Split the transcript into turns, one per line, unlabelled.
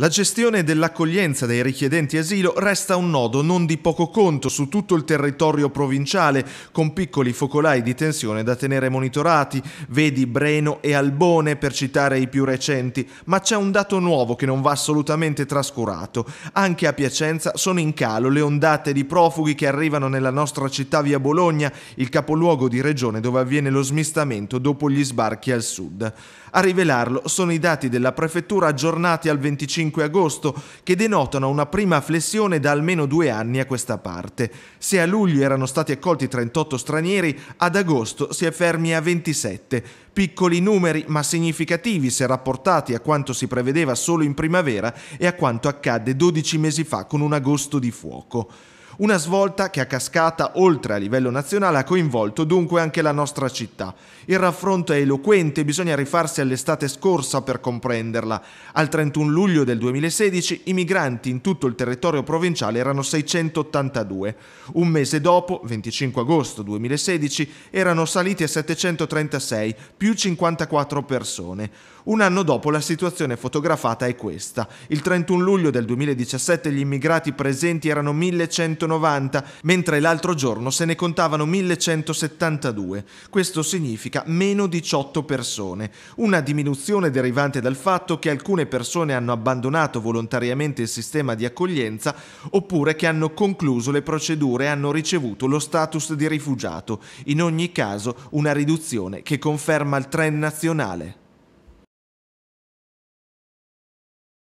La gestione dell'accoglienza dei richiedenti asilo resta un nodo non di poco conto su tutto il territorio provinciale, con piccoli focolai di tensione da tenere monitorati, vedi Breno e Albone per citare i più recenti, ma c'è un dato nuovo che non va assolutamente trascurato. Anche a Piacenza sono in calo le ondate di profughi che arrivano nella nostra città via Bologna, il capoluogo di regione dove avviene lo smistamento dopo gli sbarchi al sud. A rivelarlo sono i dati della prefettura aggiornati al 25 5 agosto, che denotano una prima flessione da almeno due anni a questa parte. Se a luglio erano stati accolti 38 stranieri, ad agosto si è fermi a 27. Piccoli numeri ma significativi se rapportati a quanto si prevedeva solo in primavera e a quanto accadde 12 mesi fa con un agosto di fuoco. Una svolta che a cascata, oltre a livello nazionale, ha coinvolto dunque anche la nostra città. Il raffronto è eloquente, bisogna rifarsi all'estate scorsa per comprenderla. Al 31 luglio del 2016 i migranti in tutto il territorio provinciale erano 682. Un mese dopo, 25 agosto 2016, erano saliti a 736, più 54 persone. Un anno dopo la situazione fotografata è questa. Il 31 luglio del 2017 gli immigrati presenti erano 1190 190, mentre l'altro giorno se ne contavano 1172. Questo significa meno 18 persone, una diminuzione derivante dal fatto che alcune persone hanno abbandonato volontariamente il sistema di accoglienza oppure che hanno concluso le procedure e hanno ricevuto lo status di rifugiato. In ogni caso una riduzione che conferma il trend nazionale.